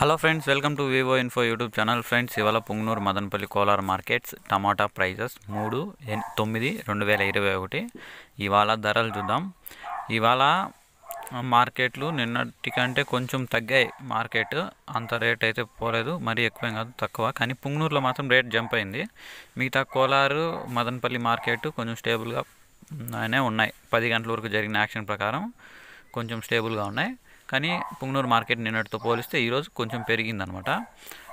hello friends welcome to Vivo Info YouTube channel friends ఇవాళ Punganur Madanapalle Kolar markets tomato prices మూడు తొమ్మిది రెండు వేల ఇరవై ఒకటి ఇవాళ ధరలు చూద్దాం ఇవాళ మార్కెట్లు నిన్నటికంటే కొంచెం తగ్గాయి మార్కెట్ అంత రేట్ అయితే పోలేదు మరీ ఎక్కువేం కాదు తక్కువ కానీ పుంగనూరులో మాత్రం రేట్ జంప్ అయింది మిగతా కోలారు మదనపల్లి మార్కెట్ కొంచెం స్టేబుల్గా ఉన్నాయి పది గంటల వరకు జరిగిన యాక్షన్ ప్రకారం కొంచెం స్టేబుల్గా ఉన్నాయి కానీ పుంగనూరు మార్కెట్ నిన్నటితో పోలిస్తే ఈరోజు కొంచెం పెరిగిందనమాట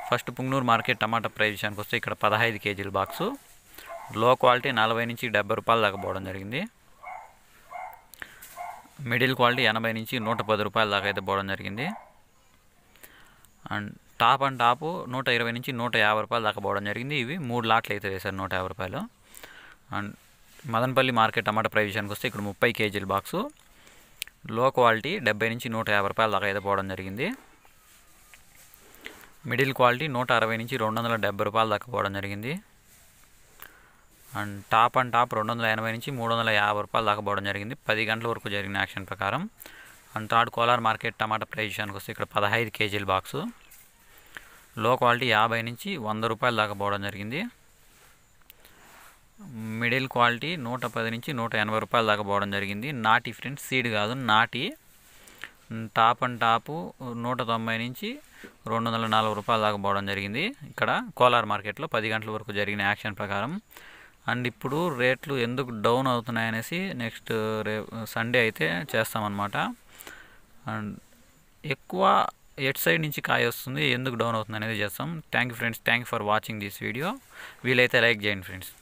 first Punganur market tomato price విషయానికి వస్తే ఇక్కడ పదహైదు కేజీల బాక్సు లో క్వాలిటీ నలభై నుంచి డెబ్బై రూపాయలు దాకా పోవడం జరిగింది మిడిల్ క్వాలిటీ ఎనభై నుంచి నూట పది రూపాయల దాకా అయితే పోవడం జరిగింది అండ్ టాప్ అండ్ టాప్ నూట ఇరవై నుంచి నూట యాభై రూపాయల దాకా పోవడం జరిగింది ఇవి మూడు లాట్లు అయితే వేశారు నూట యాభై రూపాయలు and Madanapalle market tomato price విషయానికి వస్తే ఇక్కడ ముప్పై కేజీల బాక్సు లో క్వాలిటీ డెబ్బై నుంచి నూట యాభై రూపాయల దాకా అయితే పోవడం జరిగింది మిడిల్ క్వాలిటీ నూట అరవై నుంచి రెండు వందల డెబ్బై రూపాయల దాకా పోవడం జరిగింది అండ్ టాప్ అండ్ టాప్ రెండు వందల ఎనభై నుంచి మూడు వందల యాభై రూపాయల దాకా పోవడం జరిగింది పది గంటల వరకు జరిగిన యాక్షన్ ప్రకారం and third Kolar market tomato price విషయానికి వస్తే ఇక్కడ పదహైదు కేజీల బాక్సు లో క్వాలిటీ యాభై నుంచి వంద రూపాయల దాకా పోవడం జరిగింది మిడిల్ క్వాలిటీ నూట పది నుంచి నూట ఎనభై రూపాయల దాకా పోవడం జరిగింది నాటి ఫ్రెండ్స్ సీడ్ కాదు నాటి టాప్ అండ్ టాపు నూట తొంభై నుంచి రెండు వందల నలభై రూపాయల దాకా పోవడం జరిగింది ఇక్కడ కోలార్ మార్కెట్లో పది గంటల వరకు జరిగిన యాక్షన్ ప్రకారం అండ్ ఇప్పుడు రేట్లు ఎందుకు డౌన్ అవుతున్నాయి అనేసి నెక్స్ట్ రే సండే అయితే చేస్తామన్నమాట అండ్ ఎక్కువ ఎట్ సైడ్ నుంచి కాయ వస్తుంది ఎందుకు డౌన్ అవుతుంది అనేది చేస్తాం thank you friends thank you for watching this video వీలైతే లైక్ చేయండి ఫ్రెండ్స్